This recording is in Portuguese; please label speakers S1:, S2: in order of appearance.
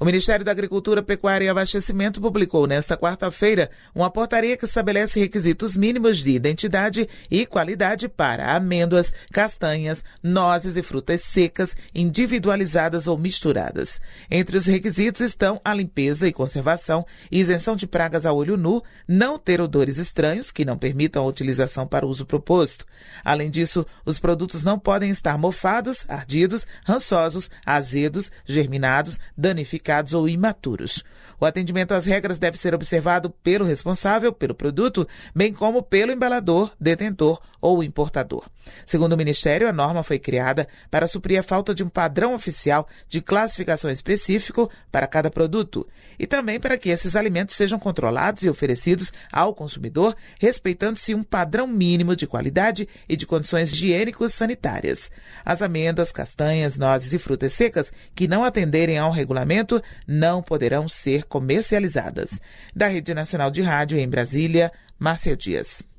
S1: O Ministério da Agricultura, Pecuária e Abastecimento publicou nesta quarta-feira uma portaria que estabelece requisitos mínimos de identidade e qualidade para amêndoas, castanhas, nozes e frutas secas, individualizadas ou misturadas. Entre os requisitos estão a limpeza e conservação, isenção de pragas a olho nu, não ter odores estranhos que não permitam a utilização para o uso proposto. Além disso, os produtos não podem estar mofados, ardidos, rançosos, azedos, germinados, danificados ou imaturos. O atendimento às regras deve ser observado pelo responsável pelo produto, bem como pelo embalador, detentor ou importador. Segundo o Ministério, a norma foi criada para suprir a falta de um padrão oficial de classificação específico para cada produto e também para que esses alimentos sejam controlados e oferecidos ao consumidor, respeitando-se um padrão mínimo de qualidade e de condições higiênico-sanitárias. As amêndoas, castanhas, nozes e frutas secas que não atenderem ao regulamento não poderão ser comercializadas. Da Rede Nacional de Rádio em Brasília,
S2: Márcia Dias.